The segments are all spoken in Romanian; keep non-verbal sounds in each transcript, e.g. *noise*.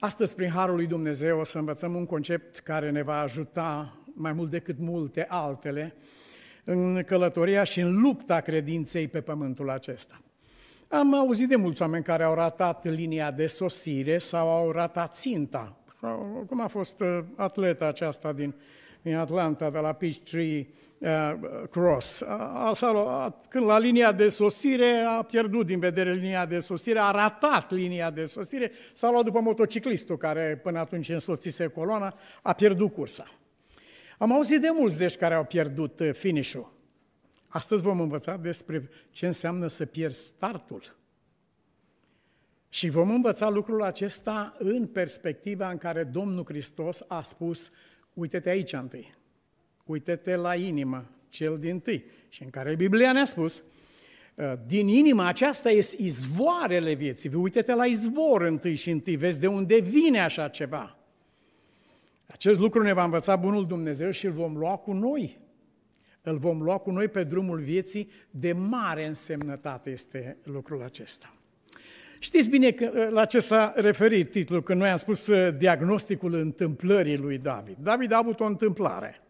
Astăzi, prin Harul lui Dumnezeu, o să învățăm un concept care ne va ajuta mai mult decât multe altele în călătoria și în lupta credinței pe pământul acesta. Am auzit de mulți oameni care au ratat linia de sosire sau au ratat ținta. Sau, cum a fost uh, atleta aceasta din, din Atlanta, de la Peachtree, Eh, cross. Așa, când la linia de sosire a pierdut din vedere linia de sosire, a ratat linia de sosire, s-a luat după motociclistul care până atunci însoțise coloana, a pierdut cursa. Am auzit de mulți deci care au pierdut eh, finish-ul. Astăzi vom învăța despre ce înseamnă să pierzi startul. Și vom învăța lucrul acesta în perspectiva în care Domnul Hristos a spus, uite-te aici întâi uită-te la inimă, cel din tâi, și în care Biblia ne-a spus, ă, din inima aceasta este izvoarele vieții. Uite-te la izvor întâi și întâi, vezi de unde vine așa ceva. Acest lucru ne va învăța Bunul Dumnezeu și îl vom lua cu noi. Îl vom lua cu noi pe drumul vieții, de mare însemnătate este lucrul acesta. Știți bine că, ă, la ce s-a referit titlul, când noi am spus ă, diagnosticul întâmplării lui David. David a avut o întâmplare –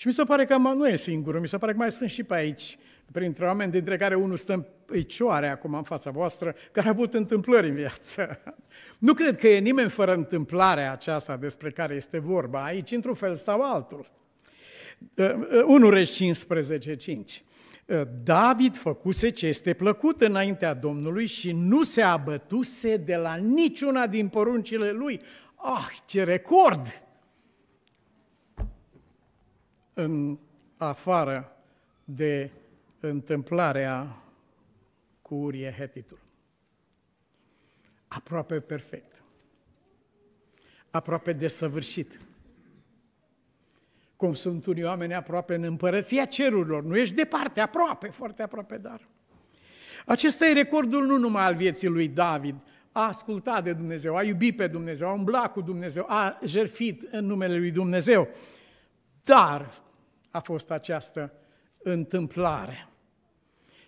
și mi se pare că nu e singurul, mi se pare că mai sunt și pe aici printre oameni, dintre care unul stă în picioare acum în fața voastră, care a avut întâmplări în viață. *laughs* Nu cred că e nimeni fără întâmplarea aceasta despre care este vorba aici, într-un fel sau altul. 1 Reș 15, 5. David făcuse ce este plăcut înaintea Domnului și nu se abătuse de la niciuna din poruncile lui. Ah, ce record! în afară de întâmplarea cu Urie Hetitul. Aproape perfect. Aproape desăvârșit. Cum sunt unii oameni aproape în împărăția cerurilor. Nu ești departe, aproape, foarte aproape, dar... Acesta e recordul nu numai al vieții lui David, a ascultat de Dumnezeu, a iubit pe Dumnezeu, a umblat cu Dumnezeu, a jerfit în numele lui Dumnezeu, dar a fost această întâmplare.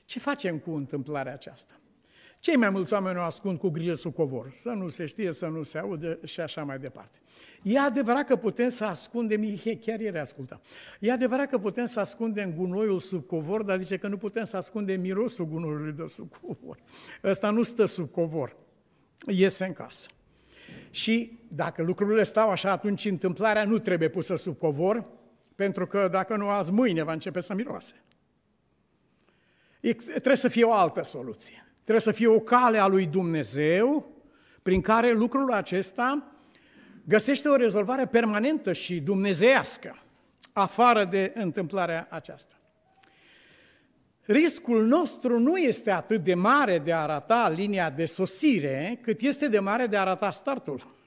Ce facem cu întâmplarea aceasta? Cei mai mulți oameni o ascund cu grijă sub covor, să nu se știe, să nu se audă și așa mai departe. E adevărat că putem să ascundem, chiar ieri ascultam, e adevărat că putem să ascundem gunoiul sub covor, dar zice că nu putem să ascundem mirosul gunoiului de sub covor. Ăsta nu stă sub covor, iese în casă. Și dacă lucrurile stau așa, atunci întâmplarea nu trebuie pusă sub covor, pentru că dacă nu azi, mâine va începe să miroase. trebuie să fie o altă soluție. Trebuie să fie o cale a lui Dumnezeu prin care lucrul acesta găsește o rezolvare permanentă și dumnezeiască, afară de întâmplarea aceasta. Riscul nostru nu este atât de mare de a arata linia de sosire, cât este de mare de a arata startul.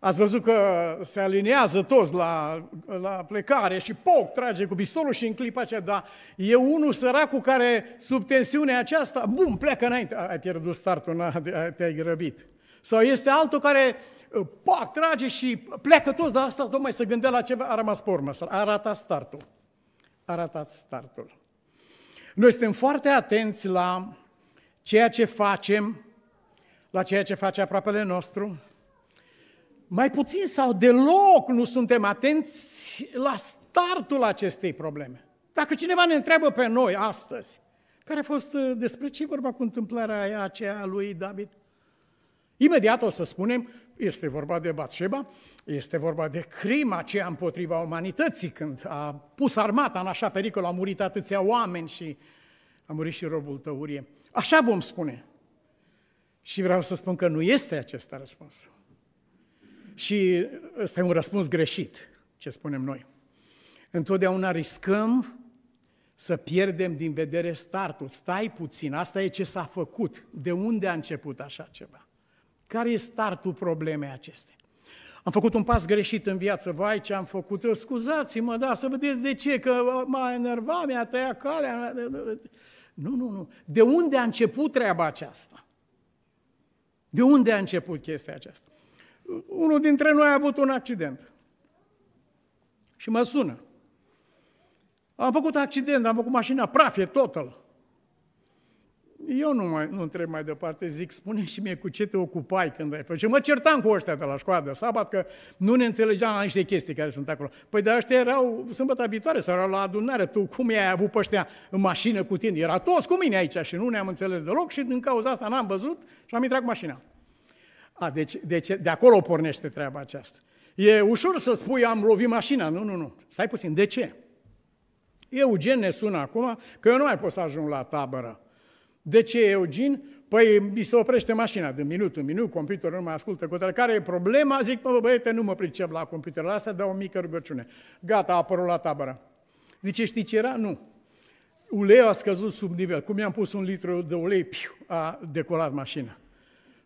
Ați văzut că se aliniază toți la, la plecare și poc trage cu pistolul și în clipa aceea, da, e unul săracul care sub tensiunea aceasta, bum, pleacă înainte, ai pierdut startul, na, te-ai grăbit. Sau este altul care uh, poc trage și pleacă toți, dar asta tocmai se gândea la ceva, a rămas pe urmă, a ratat startul. A ratat startul. Noi suntem foarte atenți la ceea ce facem, la ceea ce face aproapele nostru, mai puțin sau deloc nu suntem atenți la startul acestei probleme. Dacă cineva ne întreabă pe noi astăzi, care a fost uh, despre ce vorba cu întâmplarea aceea lui David, imediat o să spunem, este vorba de Batșeba, este vorba de crima aceea împotriva umanității, când a pus armata în așa pericol, a murit atâția oameni și a murit și robul tăurie. Așa vom spune. Și vreau să spun că nu este acesta răspunsul. Și ăsta e un răspuns greșit, ce spunem noi. Întotdeauna riscăm să pierdem din vedere startul. Stai puțin, asta e ce s-a făcut. De unde a început așa ceva? Care e startul problemei acestei? Am făcut un pas greșit în viață, vai ce am făcut, ă, scuzați-mă, da, să vedeți de ce, că m-a enervat, mi-a tăiat calea. Nu, nu, nu. De unde a început treaba aceasta? De unde a început chestia aceasta? unul dintre noi a avut un accident. Și mă sună. Am făcut accident, am făcut mașina praf, e total. Eu nu, mai, nu întreb mai departe, zic, spune și mie cu ce te ocupai când ai făcut. Și mă certam cu ăștia de la școală, de sabat că nu ne înțelegeam la niște chestii care sunt acolo. Păi de ăștia erau sâmbătă viitoare sau erau la adunare. Tu cum i-ai avut pe ăștia în mașină cu tine? Era toți cu mine aici și nu ne-am înțeles deloc și din cauza asta n-am văzut și am intrat cu mașina. A, deci, deci de acolo pornește treaba aceasta. E ușor să spui, am lovit mașina. Nu, nu, nu. Stai puțin. De ce? Eugen ne sună acum că eu nu mai pot să ajung la tabără. De ce, Eugen? Păi mi se oprește mașina de minut în minut, computerul nu mai ascultă cu tare. Care e problema? Zic, mă, bă, băiete, nu mă pricep la computerul ăsta, dau o mică rugăciune. Gata, a apărut la tabără. Zice, știi ce era? Nu. Uleiul a scăzut sub nivel. Cum i-am pus un litru de ulei, piu, a decolat mașina.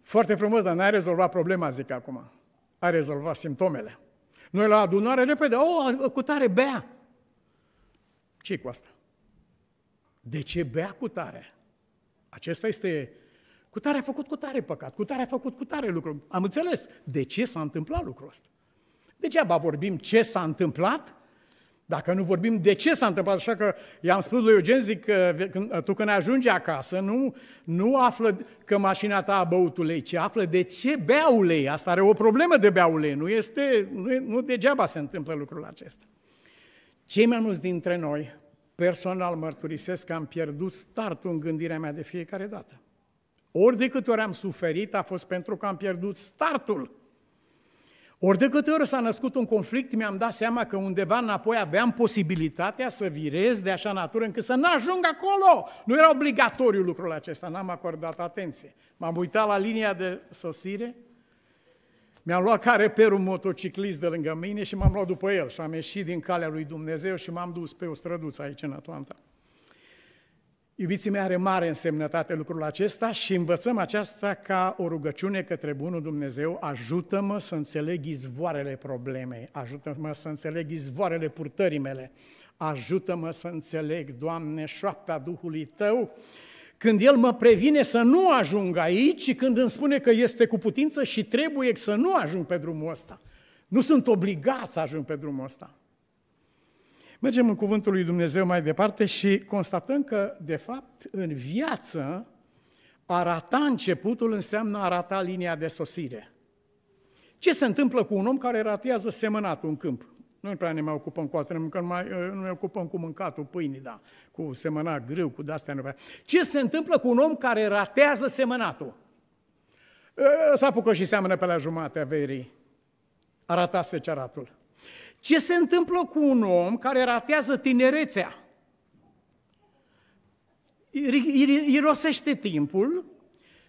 Foarte frumos, dar n-a rezolvat problema, zic acum. A rezolvat simptomele. Noi la adunare repede, o, oh, cu tare bea. ce cu asta? De ce bea cu tare? Acesta este... Cu tare a făcut cu tare păcat, cu tare a făcut cu tare lucru. Am înțeles de ce s-a întâmplat lucrul ăsta. Degeaba vorbim ce s-a întâmplat dacă nu vorbim de ce s-a întâmplat, așa că i-am spus lui Eugen, zic, tu când ajungi acasă, nu, nu află că mașina ta a băut ulei, ci află de ce bea ulei. Asta are o problemă de bea ulei, nu, este, nu, nu degeaba se întâmplă lucrul acesta. Cei mai mulți dintre noi, personal mărturisesc că am pierdut startul în gândirea mea de fiecare dată. Ori de câte ori am suferit, a fost pentru că am pierdut startul ori de câte ori s-a născut un conflict, mi-am dat seama că undeva înapoi aveam posibilitatea să virez de așa natură încât să n ajung acolo. Nu era obligatoriu lucrul acesta, n-am acordat atenție. M-am uitat la linia de sosire, mi-am luat care perul motociclist de lângă mine și m-am luat după el și am ieșit din calea lui Dumnezeu și m-am dus pe o străduță aici în Atlanta. Iubiții mei, are mare însemnătate lucrul acesta și învățăm aceasta ca o rugăciune către Bunul Dumnezeu. Ajută-mă să înțeleg izvoarele problemei, ajută-mă să înțeleg izvoarele purtării mele, ajută-mă să înțeleg, Doamne, șoapta Duhului Tău, când El mă previne să nu ajung aici și când îmi spune că este cu putință și trebuie să nu ajung pe drumul ăsta. Nu sunt obligat să ajung pe drumul ăsta. Mergem în Cuvântul lui Dumnezeu mai departe și constatăm că, de fapt, în viață, rata începutul înseamnă rata linia de sosire. Ce se întâmplă cu un om care ratează semănatul în câmp? Nu prea ne mai ocupăm cu asta, ne mai, eh, nu ne ocupăm cu mâncatul, pâinii, da, cu semănat grâu, cu de-astea nu prea. Ce se întâmplă cu un om care ratează semănatul? Eh, S-a apucă și seamănă pe la jumatea verii. ratat seceratul. Ce se întâmplă cu un om care ratează tinerețea? Irosește timpul,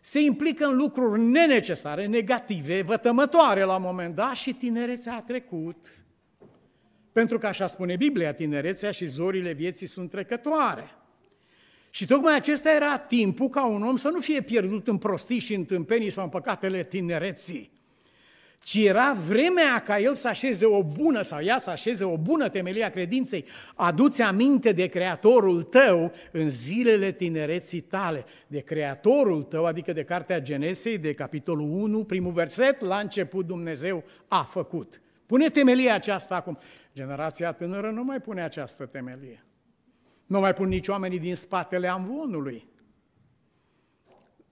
se implică în lucruri nenecesare, negative, vătămătoare la un moment dat și tinerețea a trecut. Pentru că așa spune Biblia, tinerețea și zorile vieții sunt trecătoare. Și tocmai acesta era timpul ca un om să nu fie pierdut în prostii și în tâmpenii sau în păcatele tinereții, ci era vremea ca el să așeze o bună sau ea să așeze o bună temelie a credinței. Aduți aminte de Creatorul tău în zilele tinereții tale. De Creatorul tău, adică de Cartea Genesei, de capitolul 1, primul verset, la început Dumnezeu a făcut. Pune temelia aceasta acum. Generația tânără nu mai pune această temelie. Nu mai pun nici oamenii din spatele amvonului.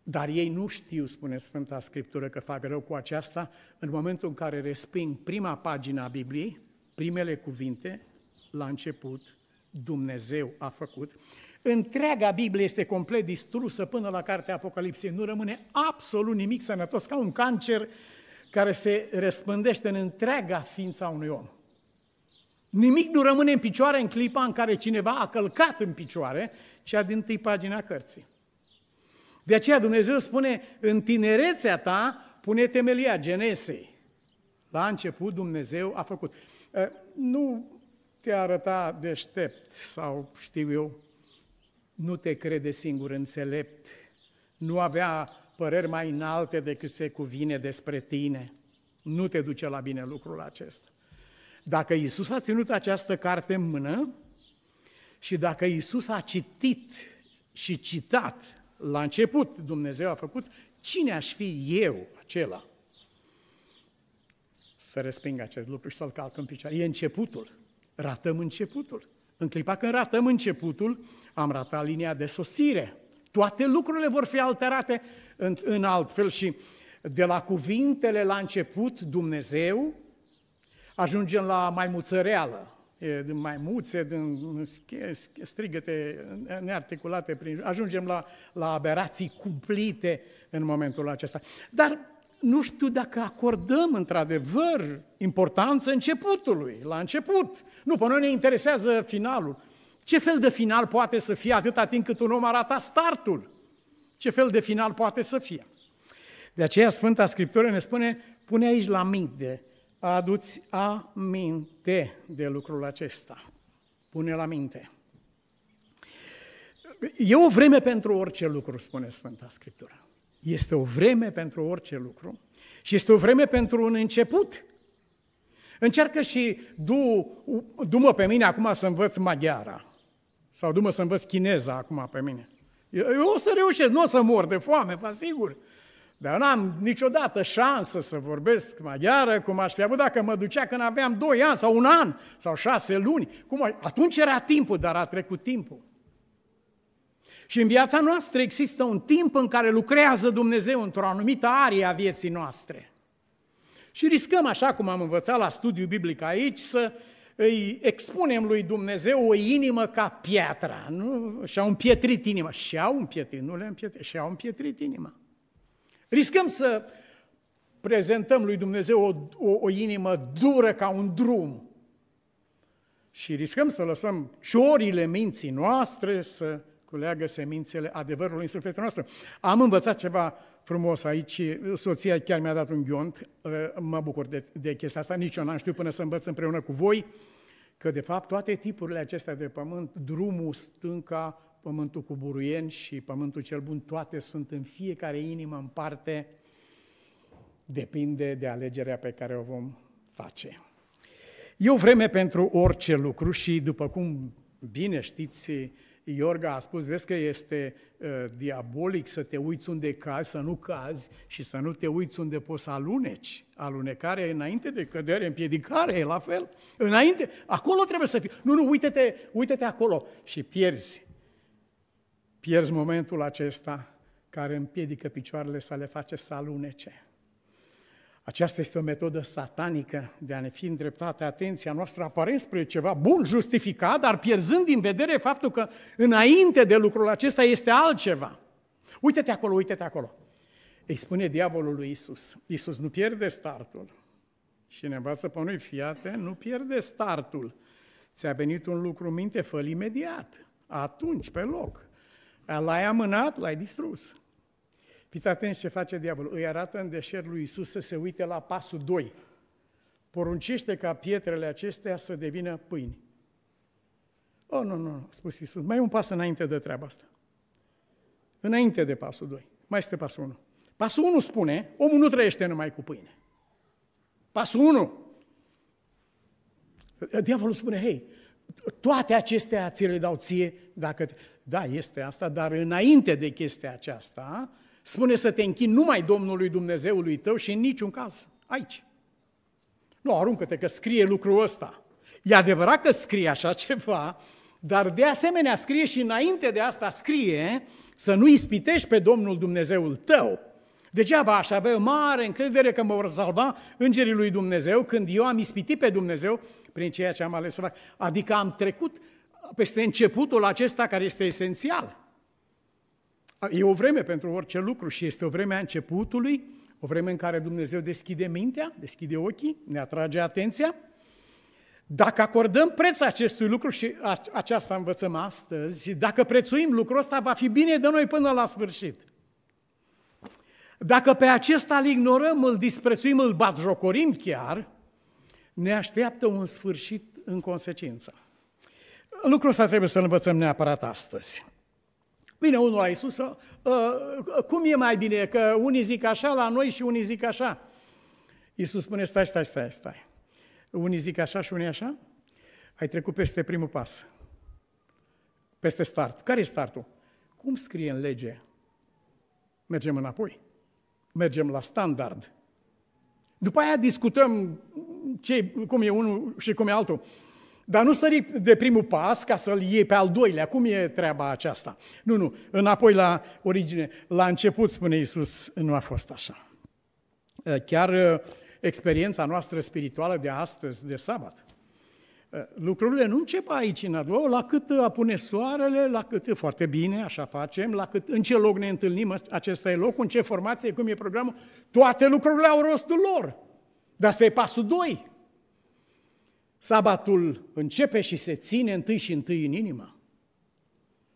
Dar ei nu știu, spune Sfânta Scriptură, că fac rău cu aceasta în momentul în care resping prima pagină a Bibliei, primele cuvinte, la început, Dumnezeu a făcut. Întreaga Biblie este complet distrusă până la cartea Apocalipsei. Nu rămâne absolut nimic sănătos, ca un cancer care se răspândește în întreaga ființa unui om. Nimic nu rămâne în picioare în clipa în care cineva a călcat în picioare cea din tâi pagina cărții. De aceea Dumnezeu spune, în tinerețea ta pune temelia Genesei. La început Dumnezeu a făcut. Eh, nu te arăta deștept sau știu eu, nu te crede singur înțelept, nu avea păreri mai înalte decât se cuvine despre tine. Nu te duce la bine lucrul acesta. Dacă Isus a ținut această carte în mână și dacă Isus a citit și citat la început Dumnezeu a făcut, cine aș fi eu acela? Să resping acest lucru și să-l calc în picioare. E începutul. Ratăm începutul. În clipa când ratăm începutul, am ratat linia de sosire. Toate lucrurile vor fi alterate în, în fel și de la cuvintele la început, Dumnezeu, ajungem la mai reală, din maimuțe, din strigăte nearticulate. Prin... Ajungem la, la aberații cumplite în momentul acesta. Dar nu știu dacă acordăm într-adevăr importanță începutului, la început. Nu, pe noi ne interesează finalul. Ce fel de final poate să fie atâta timp cât un om arată startul? Ce fel de final poate să fie? De aceea Sfânta Scriptură ne spune, pune aici la minte aduți aminte de lucrul acesta. Pune la minte. E o vreme pentru orice lucru, spune Sfânta Scriptură. Este o vreme pentru orice lucru și este o vreme pentru un început. Încearcă și du, du-mă pe mine acum să învăț maghiara sau du-mă să învăț chineza acum pe mine. Eu o să reușesc, nu o să mor de foame, vă asigur. Dar n-am niciodată șansă să vorbesc maghiară cum aș fi avut dacă mă ducea când aveam 2 ani sau un an sau 6 luni. Cum aș... Atunci era timpul, dar a trecut timpul. Și în viața noastră există un timp în care lucrează Dumnezeu într-o anumită arie a vieții noastre. Și riscăm, așa cum am învățat la studiu biblic aici, să îi expunem lui Dumnezeu o inimă ca piatra. Nu? Și-au împietrit inima. Și-au împietrit, nu le-am împietrit, și-au împietrit inima. Riscăm să prezentăm lui Dumnezeu o, o, o inimă dură ca un drum și riscăm să lăsăm șorile minții noastre să culeagă semințele adevărului în sufletul nostru. Am învățat ceva frumos aici, soția chiar mi-a dat un ghiont, ă, mă bucur de, de chestia asta, nici eu n-am știut până să învăț împreună cu voi, că de fapt toate tipurile acestea de pământ, drumul, stânca, pământul cu buruien și pământul cel bun, toate sunt în fiecare inimă în parte, depinde de alegerea pe care o vom face. E o vreme pentru orice lucru și după cum bine știți, Iorga a spus, vezi că este uh, diabolic să te uiți unde cazi, să nu cazi și să nu te uiți unde poți să aluneci. Alunecare înainte de cădere, împiedicare, e la fel. Înainte, acolo trebuie să fii. Nu, nu, uite-te, uite-te acolo și pierzi pierzi momentul acesta care împiedică picioarele să le face să alunece. Aceasta este o metodă satanică de a ne fi îndreptate atenția noastră aparent spre ceva bun, justificat, dar pierzând din vedere faptul că înainte de lucrul acesta este altceva. Uite-te acolo, uite-te acolo. Îi spune diavolul lui Isus. Isus nu pierde startul. Și ne învață pe noi, fiate, nu pierde startul. Ți-a venit un lucru în minte, fă imediat, atunci, pe loc. L-ai amânat, l-ai distrus. Fiți atenți ce face diavolul. Îi arată în deșert lui Isus să se uite la pasul 2. Poruncește ca pietrele acestea să devină pâini. Oh, nu, nu, nu, a spus Isus. Mai un pas înainte de treaba asta. Înainte de pasul 2. Mai este pasul 1. Pasul 1 spune, omul nu trăiește numai cu pâine. Pasul 1. Diavolul spune, hei, toate acestea ți le dau ție, dacă... Da, este asta, dar înainte de chestia aceasta, spune să te închini numai Domnului Dumnezeului tău și în niciun caz aici. Nu, aruncă-te că scrie lucrul ăsta. E adevărat că scrie așa *laughs* ceva, dar de asemenea scrie și înainte de asta scrie să nu ispitești pe Domnul Dumnezeul tău. Degeaba aș avea mare încredere că mă vor salva îngerii lui Dumnezeu când eu am ispitit pe Dumnezeu prin ceea ce am ales să fac. Adică am trecut peste începutul acesta care este esențial. E o vreme pentru orice lucru și este o vreme a începutului, o vreme în care Dumnezeu deschide mintea, deschide ochii, ne atrage atenția. Dacă acordăm preț acestui lucru și aceasta învățăm astăzi, dacă prețuim lucrul ăsta, va fi bine de noi până la sfârșit. Dacă pe acesta îl ignorăm, îl disprețuim, îl batjocorim chiar, ne așteaptă un sfârșit în consecință. Lucrul ăsta trebuie să-l învățăm neapărat astăzi. Bine, unul la Iisus, uh, uh, cum e mai bine, că unii zic așa la noi și unii zic așa. Iisus spune, stai, stai, stai, stai. Unii zic așa și unii așa? Ai trecut peste primul pas, peste start. Care e startul? Cum scrie în lege? Mergem înapoi mergem la standard. După aia discutăm ce, cum e unul și cum e altul. Dar nu sări de primul pas ca să-l iei pe al doilea. Cum e treaba aceasta? Nu, nu. Înapoi la origine. La început, spune Iisus, nu a fost așa. Chiar eh, experiența noastră spirituală de astăzi, de sabat, Eh, lucrurile nu încep aici, în adou, la cât apune soarele, la cât, foarte bine, așa facem, la cât, în ce loc ne întâlnim, acesta e locul, în ce formație, cum e programul, toate lucrurile au rostul lor. Dar asta e pasul 2. Sabatul începe și se ține întâi și întâi în inimă.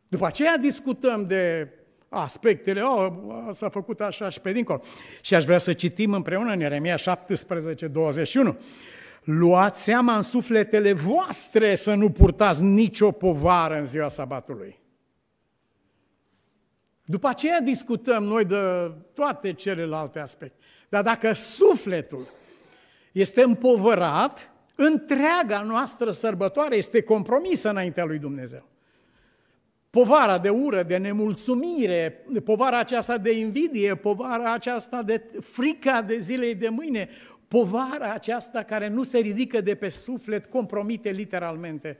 După aceea discutăm de aspectele, oh, s-a făcut așa și pe dincolo. Și aș vrea să citim împreună în Ieremia 17, 21 luați seama în sufletele voastre să nu purtați nicio povară în ziua sabatului. După aceea discutăm noi de toate celelalte aspecte. Dar dacă sufletul este împovărat, întreaga noastră sărbătoare este compromisă înaintea lui Dumnezeu. Povara de ură, de nemulțumire, povara aceasta de invidie, povara aceasta de frica de zilei de mâine, povara aceasta care nu se ridică de pe suflet compromite literalmente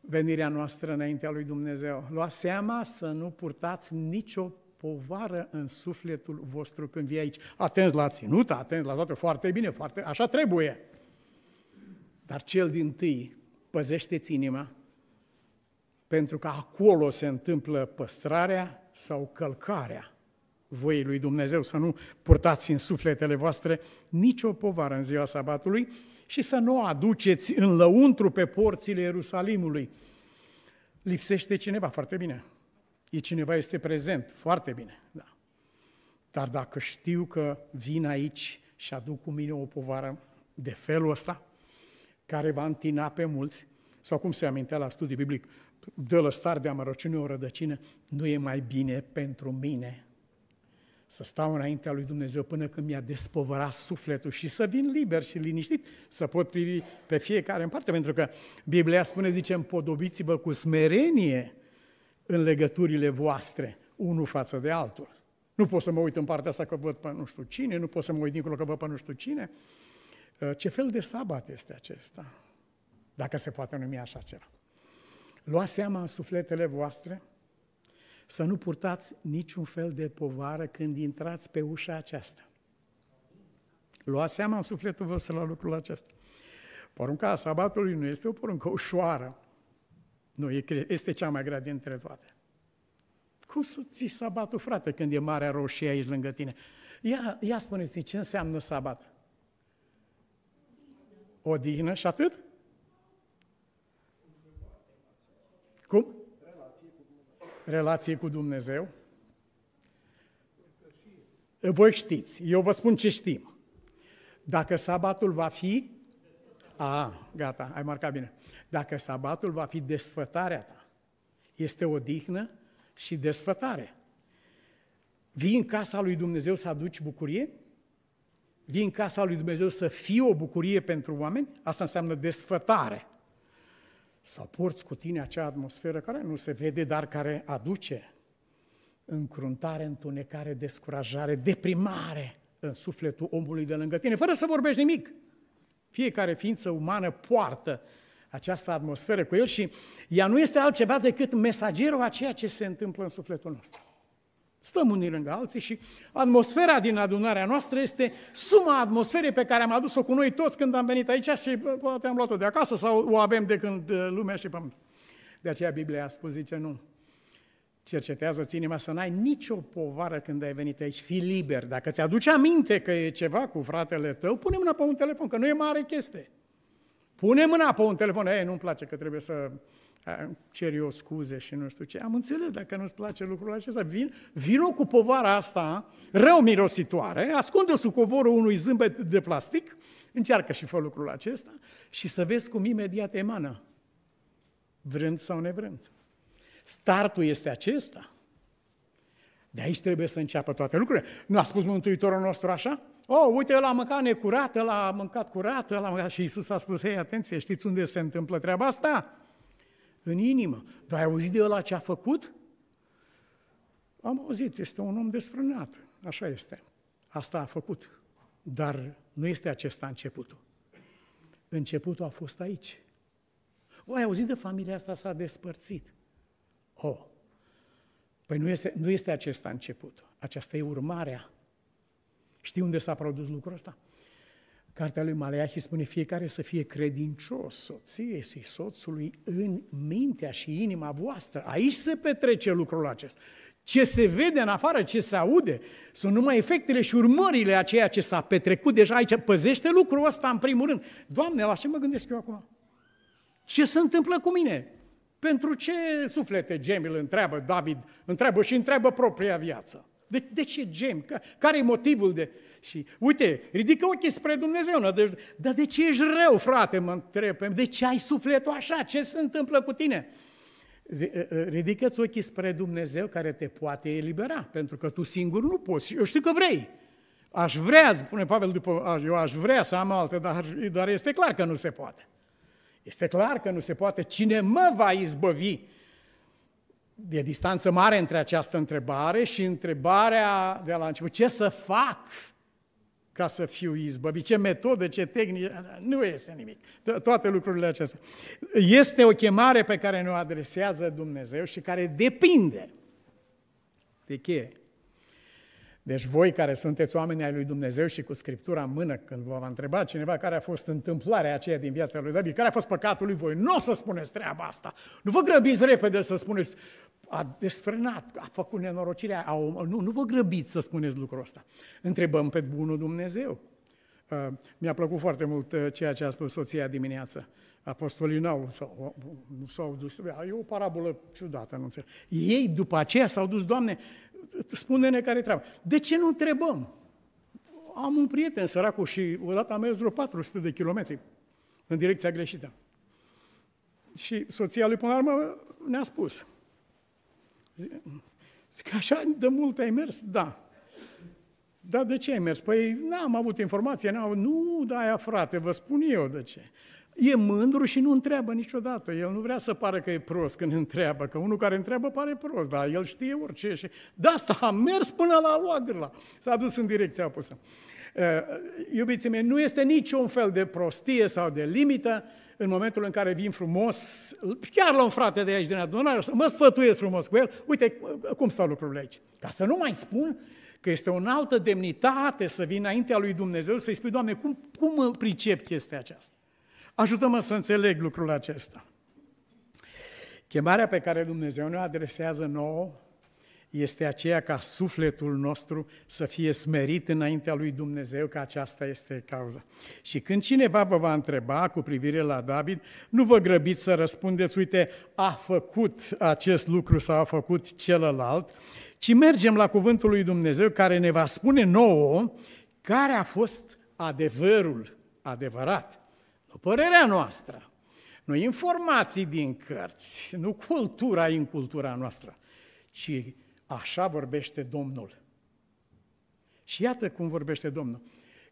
venirea noastră înaintea lui Dumnezeu. Luați seama să nu purtați nicio povară în sufletul vostru când vii aici. Atenți la ținută, atenți la toate, foarte bine, foarte, așa trebuie. Dar cel din tâi păzește-ți inima, pentru că acolo se întâmplă păstrarea sau călcarea voiei lui Dumnezeu, să nu purtați în sufletele voastre nicio povară în ziua sabatului și să nu o aduceți în lăuntru pe porțile Ierusalimului. Lipsește cineva, foarte bine. E cineva este prezent, foarte bine, da. Dar dacă știu că vin aici și aduc cu mine o povară de felul ăsta, care va întina pe mulți, sau cum se amintea la studiu biblic, de lăstar de amărăciune o rădăcină, nu e mai bine pentru mine să stau înaintea lui Dumnezeu până când mi-a despovărat sufletul și să vin liber și liniștit, să pot privi pe fiecare în parte, pentru că Biblia spune, zice, împodobiți-vă cu smerenie în legăturile voastre, unul față de altul. Nu pot să mă uit în partea asta că văd pe nu știu cine, nu pot să mă uit dincolo că văd pe nu știu cine. Ă, ce fel de sabat este acesta? Dacă se poate numi așa ceva. Luați seama în sufletele voastre să nu purtați niciun fel de povară când intrați pe ușa aceasta. Luați seama în sufletul vostru la lucrul acesta. Porunca sabatului nu este o poruncă ușoară. Nu, este cea mai grea dintre toate. Cum să ții sabatul, frate, când e Marea Roșie aici lângă tine? Ia, ia spuneți-mi ce înseamnă sabat. Odihnă și atât? Cum? Relație cu Dumnezeu? Voi știți, eu vă spun ce știm. Dacă sabatul va fi... A, gata, ai marcat bine. Dacă sabatul va fi desfătarea ta, este o dihnă și desfătare. Vii în casa lui Dumnezeu să aduci bucurie? Vii în casa lui Dumnezeu să fii o bucurie pentru oameni? Asta înseamnă desfătare să porți cu tine acea atmosferă care nu se vede, dar care aduce încruntare, întunecare, descurajare, deprimare în sufletul omului de lângă tine, fără să vorbești nimic. Fiecare ființă umană poartă această atmosferă cu el și ea nu este altceva decât mesagerul a ceea ce se întâmplă în sufletul nostru stăm unii lângă alții și atmosfera din adunarea noastră este suma atmosferei pe care am adus-o cu noi toți când am venit aici și poate am luat-o de acasă sau o avem de când uh, lumea și pământ. De aceea Biblia a spus, zice, nu, cercetează-ți inima să n-ai nicio povară când ai venit aici, fii liber. Dacă ți-aduci aminte că e ceva cu fratele tău, pune mâna pe un telefon, că nu e mare chestie. Pune mâna pe un telefon, ei, nu-mi place că trebuie să cer eu scuze și nu știu ce. Am înțeles, dacă nu-ți place lucrul acesta, vin, vin cu povara asta rău mirositoare, ascunde-o sub covorul unui zâmbet de plastic, încearcă și fă lucrul acesta și să vezi cum imediat emană, vrând sau nevrând. Startul este acesta. De aici trebuie să înceapă toate lucrurile. Nu a spus Mântuitorul nostru așa? Oh, uite, el a mâncat necurat, el a mâncat curat, el a mâncat... Și Isus a spus, hei, atenție, știți unde se întâmplă treaba asta? în inimă. Dar ai auzit de ăla ce a făcut? Am auzit, este un om desfrânat. Așa este. Asta a făcut. Dar nu este acesta începutul. Începutul a fost aici. O, ai auzit de familia asta s-a despărțit. O, păi nu este, nu este acesta începutul. Aceasta e urmarea. Știi unde s-a produs lucrul ăsta? Cartea lui Maleahi spune fiecare să fie credincios soției și soțului în mintea și inima voastră. Aici se petrece lucrul acesta. Ce se vede în afară, ce se aude, sunt numai efectele și urmările a ceea ce s-a petrecut deja aici. Păzește lucrul ăsta în primul rând. Doamne, la ce mă gândesc eu acum? Ce se întâmplă cu mine? Pentru ce suflete gemil întreabă David, întreabă și întreabă propria viață? De, de ce gem? Care e motivul de... Și uite, ridică ochii spre Dumnezeu, de. Deci, dar de ce ești rău, frate, mă întreb. Păi, de ce ai sufletul așa? Ce se întâmplă cu tine? Ă, ă, ridică-ți ochii spre Dumnezeu care te poate elibera, pentru că tu singur nu poți. Și eu știu că vrei. Aș vrea, spune Pavel, după, eu aș vrea să am altă, dar, dar este clar că nu se poate. Este clar că nu se poate. Cine mă va izbăvi? de distanță mare între această întrebare și întrebarea de la început, ce să fac ca să fiu izbăvit, ce metodă, ce tehnică, nu este nimic. Toate lucrurile acestea. Este o chemare pe care ne-o adresează Dumnezeu și care depinde de cheie. Deci voi care sunteți oameni ai lui Dumnezeu și cu Scriptura în mână, când vă va întreba cineva care a fost întâmplarea aceea din viața lui David, care a fost păcatul lui voi, nu o să spuneți treaba asta. Nu vă grăbiți repede să spuneți, a desfrânat, a făcut nenorocirea, a, nu, nu vă grăbiți să spuneți lucrul ăsta. Întrebăm pe bunul Dumnezeu. Uh, mi-a plăcut foarte mult uh, ceea ce a spus soția dimineață. Apostolii nu au s-au dus, e o parabolă ciudată, nu înțeleg. Ei după aceea s-au dus, Doamne, spune-ne care treaba. De ce nu întrebăm? Am un prieten săracul și odată am mers vreo 400 de kilometri în direcția greșită. Și soția lui, până la urmă, ne-a spus. Că așa de mult ai mers? Da. Dar de ce ai mers? Păi n-am avut informație, n-am... nu, da, aia frate, vă spun eu de ce e mândru și nu întreabă niciodată. El nu vrea să pară că e prost când întreabă, că unul care întreabă pare prost, dar el știe orice. Și de asta a mers până la lua gârla. S-a dus în direcția opusă. Eh, iubiții mei, nu este niciun fel de prostie sau de limită în momentul în care vin frumos, chiar la un frate de aici din adunare, mă sfătuiesc frumos cu el, uite eh, cum stau lucrurile aici. Ca să nu mai spun că este o altă demnitate să vii înaintea lui Dumnezeu, să-i spui, Doamne, cum, cum pricep chestia aceasta? Ajută-mă să înțeleg lucrul acesta. Chemarea pe care Dumnezeu ne adresează nouă este aceea ca sufletul nostru să fie smerit înaintea lui Dumnezeu, că aceasta este cauza. Și când cineva vă va întreba cu privire la David, nu vă grăbiți să răspundeți, uite, a făcut acest lucru sau a făcut celălalt, ci mergem la cuvântul lui Dumnezeu care ne va spune nouă care a fost adevărul adevărat nu părerea noastră, nu informații din cărți, nu cultura în cultura noastră, ci așa vorbește Domnul. Și iată cum vorbește Domnul.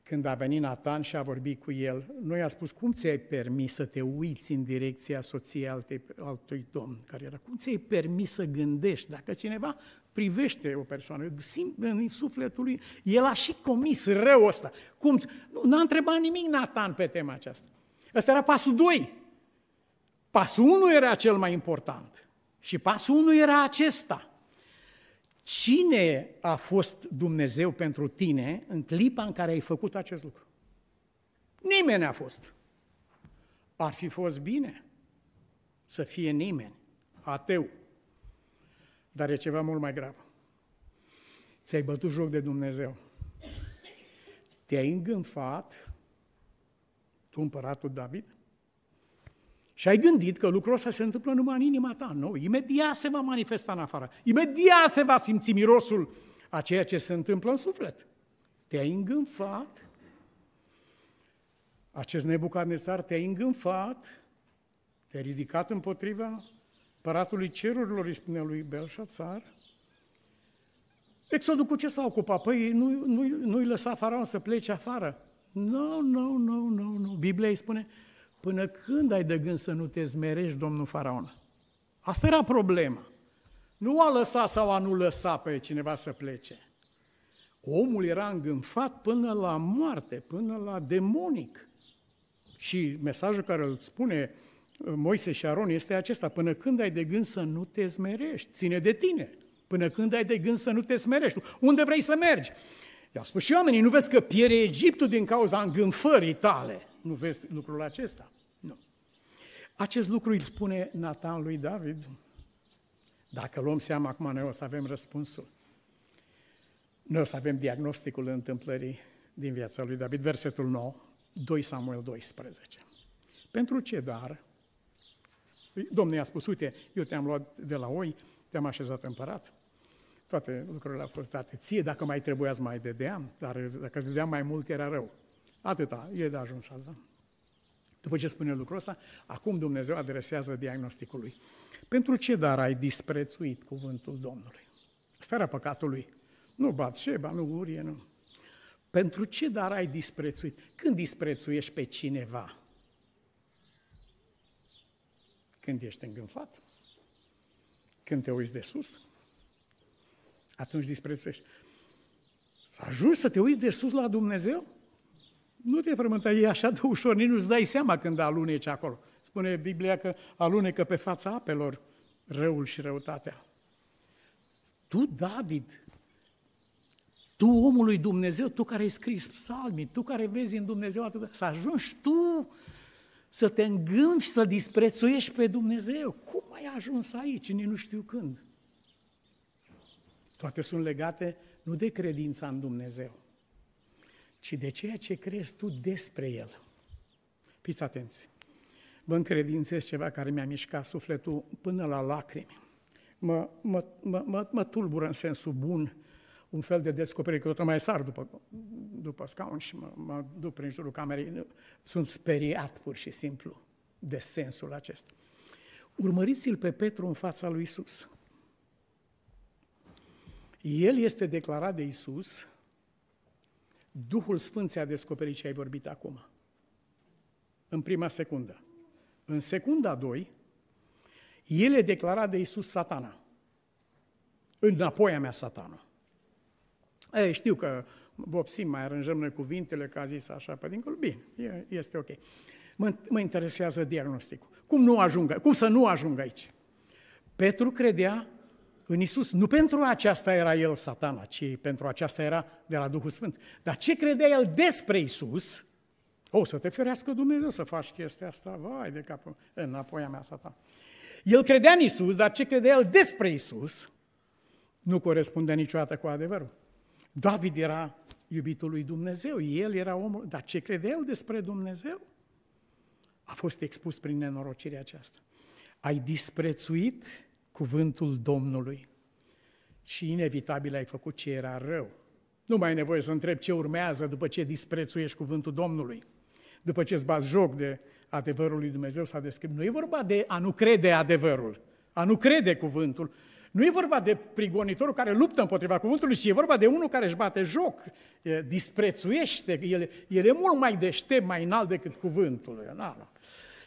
Când a venit Nathan și a vorbit cu el, noi a spus, cum ți-ai permis să te uiți în direcția soției altei, altui domn care era? Cum ți-ai permis să gândești? Dacă cineva privește o persoană, simt în sufletul lui, el a și comis rău ăsta. Cum? Nu, n-a întrebat nimic Nathan pe tema aceasta. Ăsta era pasul 2. Pasul 1 era cel mai important. Și pasul 1 era acesta. Cine a fost Dumnezeu pentru tine în clipa în care ai făcut acest lucru? Nimeni a fost. Ar fi fost bine să fie nimeni, ateu. Dar e ceva mult mai grav. Ți-ai bătut joc de Dumnezeu. Te-ai îngânfat tu împăratul David? Și ai gândit că lucrul ăsta se întâmplă numai în inima ta. Nu, imediat se va manifesta în afară. Imediat se va simți mirosul a ceea ce se întâmplă în suflet. Te-ai îngânfat. Acest nebucadnesar te-a îngânfat, te-a ridicat împotriva păratului cerurilor, îi spune lui Belșațar. Exodul cu ce s-a ocupat? Păi nu, nu, nu-i lăsa faraon să plece afară. Nu, nu, nu, nu, nu. Biblia îi spune, până când ai de gând să nu te zmerești, domnul faraon? Asta era problema. Nu a lăsat sau a nu lăsa pe cineva să plece. Omul era îngânfat până la moarte, până la demonic. Și mesajul care îl spune uh, Moise și Aron este acesta, până când ai de gând să nu te zmerești, ține de tine, până când ai de gând să nu te smerești, unde vrei să mergi. I-a spus și oamenii, nu vezi că piere Egiptul din cauza îngânfării tale. Nu vezi lucrul acesta? Nu. Acest lucru îl spune Nathan lui David. Dacă luăm seama acum, noi o să avem răspunsul. Noi o să avem diagnosticul întâmplării din viața lui David, versetul 9, 2 Samuel 12. Pentru ce dar? Domnul i-a spus, uite, eu te-am luat de la oi, te-am așezat împărat, toate lucrurile au fost date ție, dacă mai trebuia să mai dădeam, dar dacă îți dădeam mai mult era rău. Atâta, e de ajuns asta. După ce spune lucrul ăsta, acum Dumnezeu adresează diagnosticul lui. Pentru ce dar ai disprețuit cuvântul Domnului? Starea păcatului. Nu bat șeba, nu urie, nu. Pentru ce dar ai disprețuit? Când disprețuiești pe cineva? Când ești îngânfat? Când te uiți de sus? atunci disprețuiești. Să ajungi să te uiți de sus la Dumnezeu? Nu te frământă, e așa de ușor, nici nu-ți dai seama când aluneci acolo. Spune Biblia că alunecă pe fața apelor răul și răutatea. Tu, David, tu, omul lui Dumnezeu, tu care ai scris psalmii, tu care vezi în Dumnezeu atât, să ajungi tu să te îngânfi, să disprețuiești pe Dumnezeu. Cum ai ajuns aici? Nici nu știu când. Toate sunt legate nu de credința în Dumnezeu, ci de ceea ce crezi tu despre El. Fiți atenți! Vă încredințez ceva care mi-a mișcat sufletul până la lacrimi. Mă, mă, mă, mă, mă tulbură în sensul bun un fel de descoperire, că tot mai sar după, după scaun și mă, mă duc prin jurul camerei. Sunt speriat pur și simplu de sensul acesta. Urmăriți-l pe Petru în fața lui Isus. El este declarat de Isus, Duhul Sfânt ți-a descoperit ce ai vorbit acum, în prima secundă. În secunda 2, el e declarat de Isus satana. Înapoi a mea satana. Ei, știu că vopsim, mai aranjăm noi cuvintele, că a zis așa pe dincolo. Bine, este ok. Mă, mă interesează diagnosticul. Cum, nu ajungă, cum să nu ajung aici? Petru credea în Isus. Nu pentru aceasta era el satana, ci pentru aceasta era de la Duhul Sfânt. Dar ce credea el despre Isus? O, să te ferească Dumnezeu să faci chestia asta, vai de capul, înapoi a mea satan. El credea în Isus, dar ce credea el despre Isus nu corespunde niciodată cu adevărul. David era iubitul lui Dumnezeu, el era omul, dar ce credea el despre Dumnezeu? A fost expus prin nenorocirea aceasta. Ai disprețuit cuvântul Domnului și inevitabil ai făcut ce era rău. Nu mai ai nevoie să întreb ce urmează după ce disprețuiești cuvântul Domnului, după ce îți bați joc de adevărul lui Dumnezeu sau de Scriptură. Nu e vorba de a nu crede adevărul, a nu crede cuvântul. Nu e vorba de prigonitorul care luptă împotriva cuvântului, ci e vorba de unul care își bate joc, disprețuiește, el, el e mult mai deștept, mai înalt decât cuvântul. Na, na.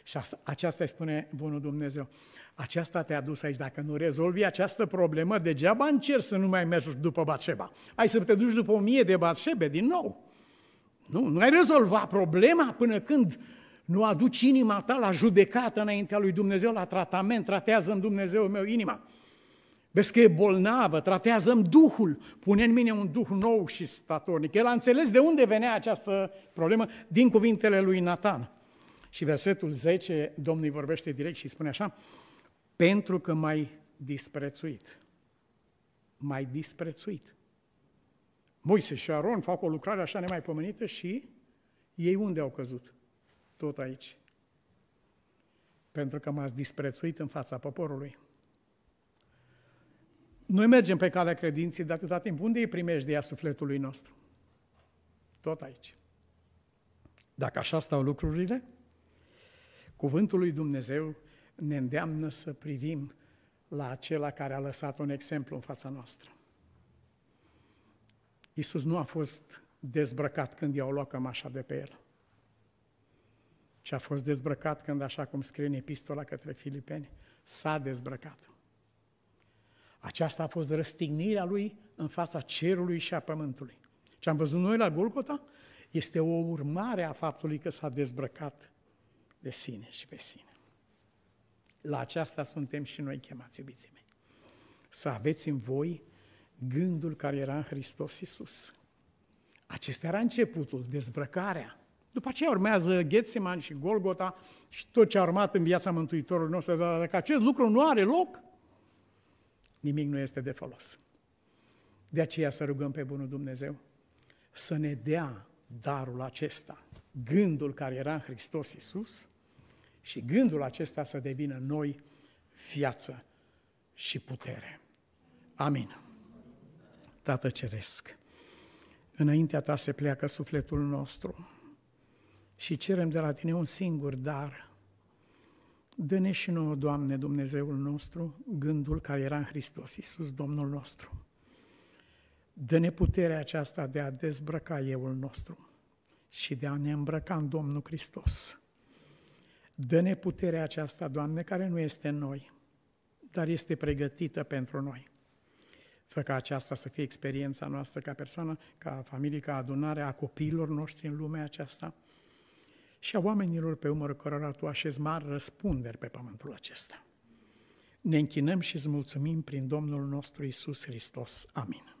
Și asta, aceasta îi spune Bunul Dumnezeu. Aceasta te-a dus aici. Dacă nu rezolvi această problemă, degeaba încerci să nu mai mergi după Batseba. Ai să te duci după o mie de Batsebe din nou. Nu, nu ai rezolvat problema până când nu aduci inima ta la judecată înaintea lui Dumnezeu, la tratament, tratează în Dumnezeu meu inima. Vezi că e bolnavă, tratează-mi Duhul, pune în mine un Duh nou și statornic. El a înțeles de unde venea această problemă din cuvintele lui Nathan. Și versetul 10, Domnul îi vorbește direct și spune așa, pentru că m-ai disprețuit. M-ai disprețuit. Moise și Aron fac o lucrare așa nemaipomenită și ei unde au căzut? Tot aici. Pentru că m-ați disprețuit în fața poporului. Noi mergem pe calea credinței de atâta timp. Unde de ea sufletului nostru? Tot aici. Dacă așa stau lucrurile, cuvântul lui Dumnezeu ne îndeamnă să privim la acela care a lăsat un exemplu în fața noastră. Iisus nu a fost dezbrăcat când i-au luat cămașa de pe el, ci a fost dezbrăcat când, așa cum scrie în epistola către filipeni, s-a dezbrăcat. Aceasta a fost răstignirea lui în fața cerului și a pământului. Ce am văzut noi la Golgota este o urmare a faptului că s-a dezbrăcat de sine și pe sine. La aceasta suntem și noi chemați, iubiții mei. Să aveți în voi gândul care era în Hristos Iisus. Acesta era începutul, dezbrăcarea. După aceea urmează Ghețiman și Golgota și tot ce a urmat în viața Mântuitorului nostru, dar dacă acest lucru nu are loc, nimic nu este de folos. De aceea să rugăm pe Bunul Dumnezeu să ne dea darul acesta, gândul care era în Hristos Iisus, și gândul acesta să devină noi viață și putere. Amin. Tată Ceresc, înaintea ta se pleacă sufletul nostru și cerem de la tine un singur dar. Dă-ne și nouă, Doamne, Dumnezeul nostru, gândul care era în Hristos, Iisus, Domnul nostru. Dă-ne puterea aceasta de a dezbrăca euul nostru și de a ne îmbrăca în Domnul Hristos Dă-ne puterea aceasta, Doamne, care nu este în noi, dar este pregătită pentru noi. Fă ca aceasta să fie experiența noastră ca persoană, ca familie, ca adunare a copiilor noștri în lumea aceasta și a oamenilor pe umărul cărora Tu așezi mari răspunderi pe pământul acesta. Ne închinăm și îți mulțumim prin Domnul nostru Isus Hristos. Amin.